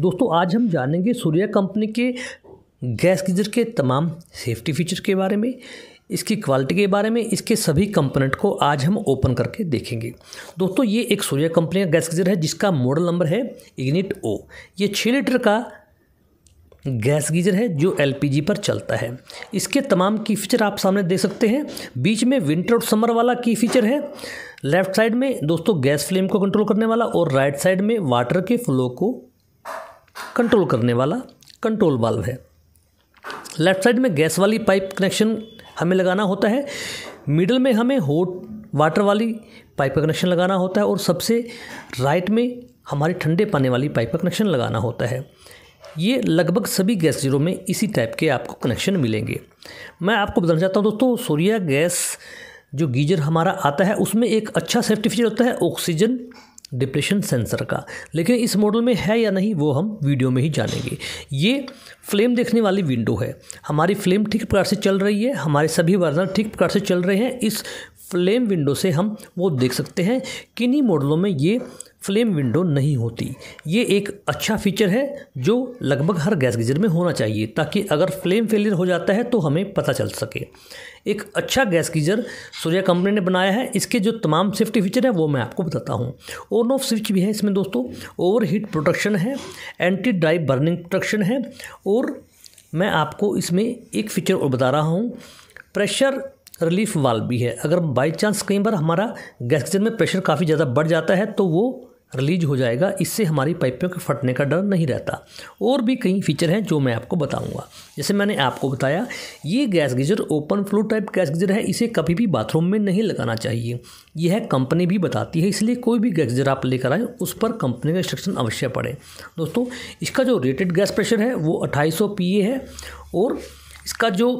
दोस्तों आज हम जानेंगे सूर्या कंपनी के गैस गीजर के तमाम सेफ्टी फीचर के बारे में इसकी क्वालिटी के बारे में इसके सभी कंपोनेंट को आज हम ओपन करके देखेंगे दोस्तों ये एक सूर्या कंपनी का गैस गीजर है जिसका मॉडल नंबर है इग्निट ओ ये छः लीटर का गैस गीजर है जो एलपीजी पर चलता है इसके तमाम की फीचर आप सामने देख सकते हैं बीच में विंटर और समर वाला की फीचर है लेफ्ट साइड में दोस्तों गैस फ्लेम को कंट्रोल करने वाला और राइट साइड में वाटर के फ्लो को कंट्रोल करने वाला कंट्रोल बल्ब है लेफ्ट साइड में गैस वाली पाइप कनेक्शन हमें लगाना होता है मिडल में हमें होट वाटर वाली पाइप का कनेक्शन लगाना होता है और सबसे राइट में हमारे ठंडे पानी वाली पाइप का कनेक्शन लगाना होता है ये लगभग सभी गैस जीरो में इसी टाइप के आपको कनेक्शन मिलेंगे मैं आपको बताना चाहता हूँ दोस्तों सूर्या गैस जो गीजर हमारा आता है उसमें एक अच्छा सेफ्टी फीचर होता है ऑक्सीजन डिप्रेशन सेंसर का लेकिन इस मॉडल में है या नहीं वो हम वीडियो में ही जानेंगे ये फ्लेम देखने वाली विंडो है हमारी फ्लेम ठीक प्रकार से चल रही है हमारे सभी वर्जन ठीक प्रकार से चल रहे हैं इस फ्लेम विंडो से हम वो देख सकते हैं किन्हीं मॉडलों में ये फ्लेम विंडो नहीं होती ये एक अच्छा फीचर है जो लगभग हर गैस गीजर में होना चाहिए ताकि अगर फ्लेम फेलियर हो जाता है तो हमें पता चल सके एक अच्छा गैस गीजर सूर्या कंपनी ने बनाया है इसके जो तमाम सेफ्टी फीचर हैं वो मैं आपको बताता हूँ ऑन ऑफ स्विच भी है इसमें दोस्तों ओवर हीट प्रोटेक्शन है एंटी ड्राई बर्निंग प्रोटेक्शन है और मैं आपको इसमें एक फ़ीचर और बता रहा हूँ प्रेशर रिलीफ वाल भी है अगर बाई चांस कई बार हमारा गैस किचन में प्रेशर काफ़ी ज़्यादा बढ़ जाता है तो वो रिलीज हो जाएगा इससे हमारी पाइपों के फटने का डर नहीं रहता और भी कई फीचर हैं जो मैं आपको बताऊंगा जैसे मैंने आपको बताया ये gas geyser open flow type gas geyser है इसे कभी भी बाथरूम में नहीं लगाना चाहिए यह कंपनी भी बताती है इसलिए कोई भी गैस गीजर आप लेकर आएँ उस पर कंपनी का इंस्ट्रक्शन अवश्य पड़े दोस्तों इसका जो रेटेड गैस प्रेशर है वो अट्ठाईस सौ है और इसका जो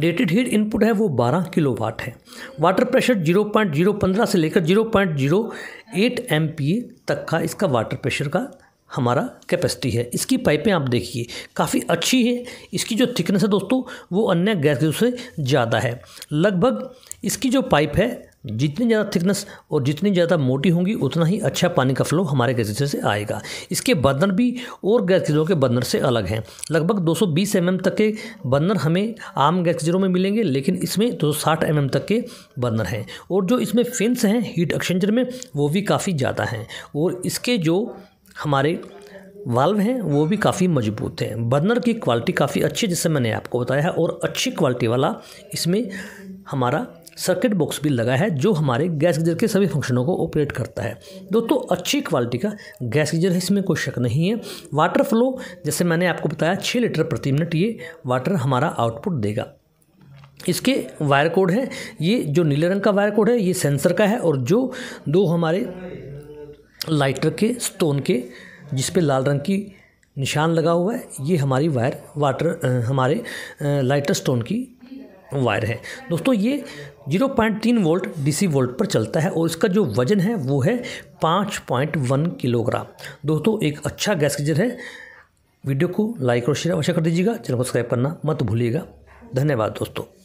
रेटेड हीट इनपुट है वो 12 किलो वाट है वाटर प्रेशर 0.015 से लेकर 0.08 एमपीए तक का इसका वाटर प्रेशर का हमारा कैपेसिटी है इसकी पाइपें आप देखिए काफ़ी अच्छी है इसकी जो थिकनेस है दोस्तों वो अन्य गैस से ज़्यादा है लगभग इसकी जो पाइप है जितनी ज़्यादा थिकनेस और जितनी ज़्यादा मोटी होंगी उतना ही अच्छा पानी का फ्लो हमारे गैस से आएगा इसके बर्नर भी और गैस गैसेजों के बर्नर से अलग हैं लगभग 220 mm तक के बर्नर हमें आम गैस गैसेजों में मिलेंगे लेकिन इसमें 260 mm तक के बर्नर हैं और जो इसमें फेंस हैं हीट एक्सचेंजर में वो भी काफ़ी ज़्यादा हैं और इसके जो हमारे वाल्व हैं वो भी काफ़ी मजबूत हैं बर्नर की क्वालिटी काफ़ी अच्छी जैसे मैंने आपको बताया है और अच्छी क्वालिटी वाला इसमें हमारा सर्किट बॉक्स भी लगा है जो हमारे गैस गीजर के सभी फंक्शनों को ऑपरेट करता है दोस्तों अच्छी क्वालिटी का गैस गीजर है इसमें कोई शक नहीं है वाटर फ्लो जैसे मैंने आपको बताया छः लीटर प्रति मिनट ये वाटर हमारा आउटपुट देगा इसके वायर कोड है ये जो नीले रंग का वायर कोड है ये सेंसर का है और जो दो हमारे लाइटर के स्टोन के जिस पे लाल रंग की निशान लगा हुआ है ये हमारी वायर वाटर हमारे लाइटर स्टोन की वायर है दोस्तों ये 0.3 वोल्ट डीसी वोल्ट पर चलता है और इसका जो वज़न है वो है 5.1 किलोग्राम दोस्तों एक अच्छा गैस गीजर है वीडियो को लाइक और शेयर अवश्य कर दीजिएगा चैनल को सब्सक्राइब करना मत भूलिएगा धन्यवाद दोस्तों